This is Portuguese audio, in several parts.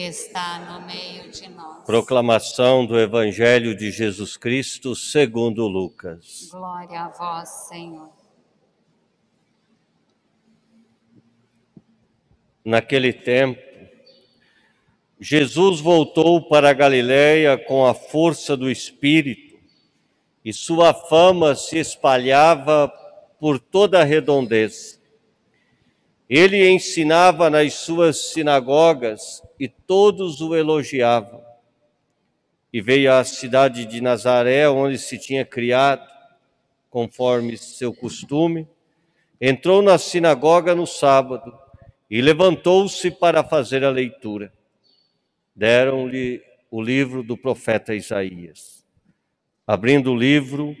Ele está no meio de nós. Proclamação do Evangelho de Jesus Cristo segundo Lucas. Glória a vós, Senhor. Naquele tempo, Jesus voltou para Galiléia com a força do Espírito, e sua fama se espalhava por toda a redondeza ele ensinava nas suas sinagogas e todos o elogiavam. E veio à cidade de Nazaré, onde se tinha criado, conforme seu costume. Entrou na sinagoga no sábado e levantou-se para fazer a leitura. Deram-lhe o livro do profeta Isaías. Abrindo o livro,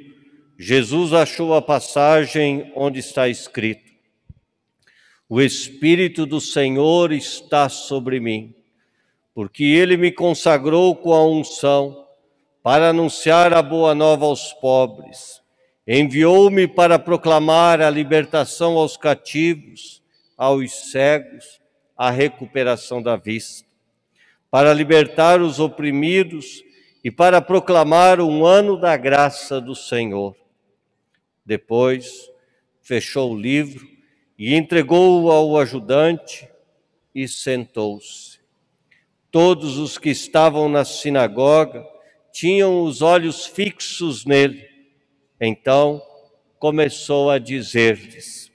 Jesus achou a passagem onde está escrito: o Espírito do Senhor está sobre mim, porque ele me consagrou com a unção para anunciar a boa nova aos pobres. Enviou-me para proclamar a libertação aos cativos, aos cegos, a recuperação da vista, para libertar os oprimidos e para proclamar um ano da graça do Senhor. Depois, fechou o livro e entregou-o ao ajudante e sentou-se. Todos os que estavam na sinagoga tinham os olhos fixos nele. Então começou a dizer-lhes: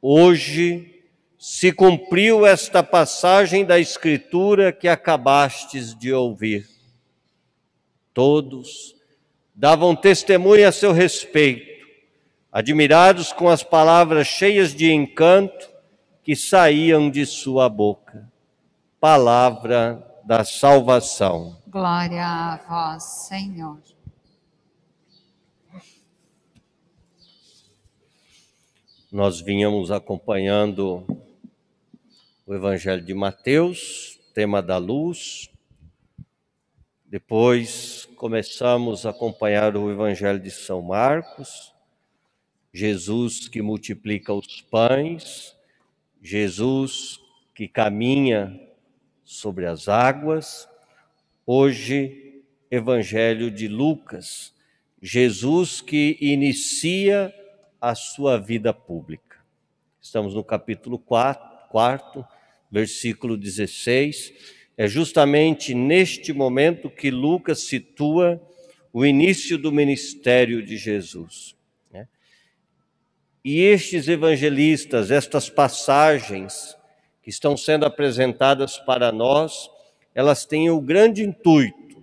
Hoje se cumpriu esta passagem da Escritura que acabastes de ouvir. Todos davam testemunha a seu respeito admirados com as palavras cheias de encanto que saíam de sua boca. Palavra da salvação. Glória a vós, Senhor. Nós vinhamos acompanhando o Evangelho de Mateus, tema da luz. Depois começamos a acompanhar o Evangelho de São Marcos Jesus que multiplica os pães, Jesus que caminha sobre as águas. Hoje, Evangelho de Lucas, Jesus que inicia a sua vida pública. Estamos no capítulo 4, 4 versículo 16. É justamente neste momento que Lucas situa o início do ministério de Jesus. E estes evangelistas, estas passagens que estão sendo apresentadas para nós, elas têm o um grande intuito.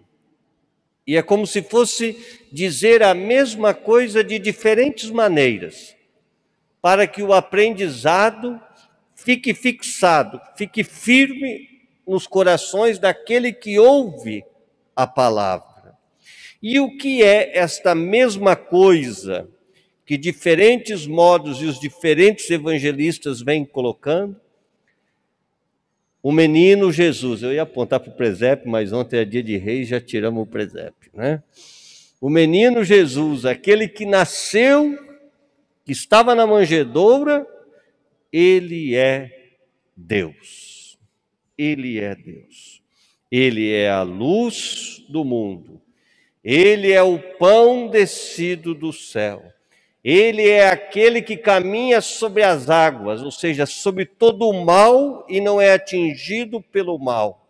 E é como se fosse dizer a mesma coisa de diferentes maneiras, para que o aprendizado fique fixado, fique firme nos corações daquele que ouve a palavra. E o que é esta mesma coisa que diferentes modos e os diferentes evangelistas vêm colocando. O menino Jesus, eu ia apontar para o presépio, mas ontem é dia de reis, já tiramos o presépio, né? O menino Jesus, aquele que nasceu, que estava na manjedoura, ele é Deus. Ele é Deus. Ele é a luz do mundo. Ele é o pão descido do céu. Ele é aquele que caminha sobre as águas, ou seja, sobre todo o mal e não é atingido pelo mal.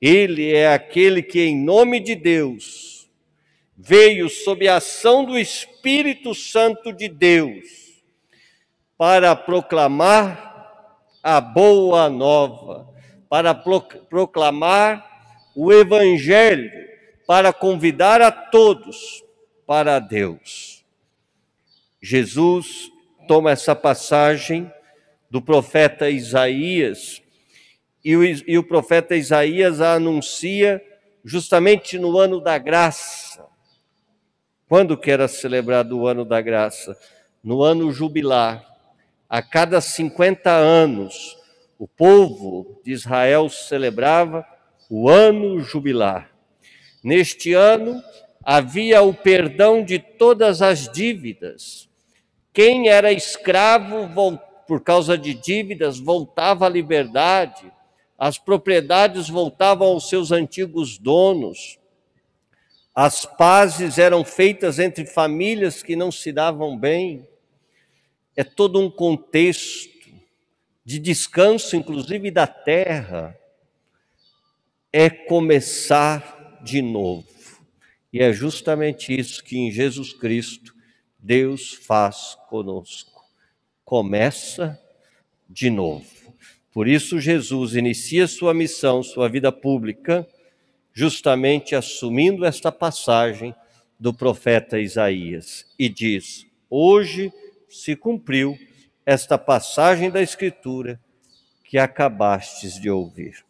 Ele é aquele que, em nome de Deus, veio sob a ação do Espírito Santo de Deus para proclamar a boa nova, para proclamar o Evangelho, para convidar a todos para Deus. Jesus toma essa passagem do profeta Isaías e o, e o profeta Isaías a anuncia justamente no ano da graça. Quando que era celebrado o ano da graça? No ano jubilar. A cada 50 anos, o povo de Israel celebrava o ano jubilar. Neste ano havia o perdão de todas as dívidas quem era escravo por causa de dívidas voltava à liberdade, as propriedades voltavam aos seus antigos donos, as pazes eram feitas entre famílias que não se davam bem. É todo um contexto de descanso, inclusive da terra, é começar de novo. E é justamente isso que em Jesus Cristo Deus faz conosco. Começa de novo. Por isso, Jesus inicia sua missão, sua vida pública, justamente assumindo esta passagem do profeta Isaías e diz: Hoje se cumpriu esta passagem da Escritura que acabastes de ouvir.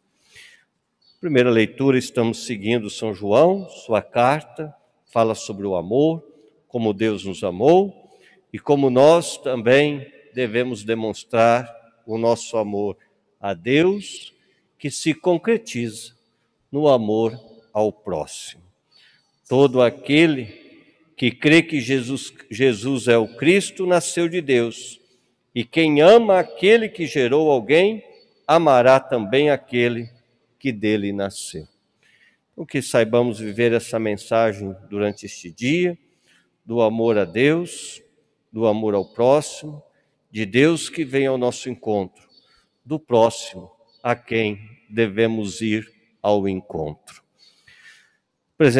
Primeira leitura, estamos seguindo São João, sua carta, fala sobre o amor, como Deus nos amou e como nós também devemos demonstrar o nosso amor a Deus, que se concretiza no amor ao próximo. Todo aquele que crê que Jesus, Jesus é o Cristo nasceu de Deus, e quem ama aquele que gerou alguém, amará também aquele que dele nasceu. O que saibamos viver essa mensagem durante este dia do amor a Deus, do amor ao próximo, de Deus que vem ao nosso encontro, do próximo a quem devemos ir ao encontro.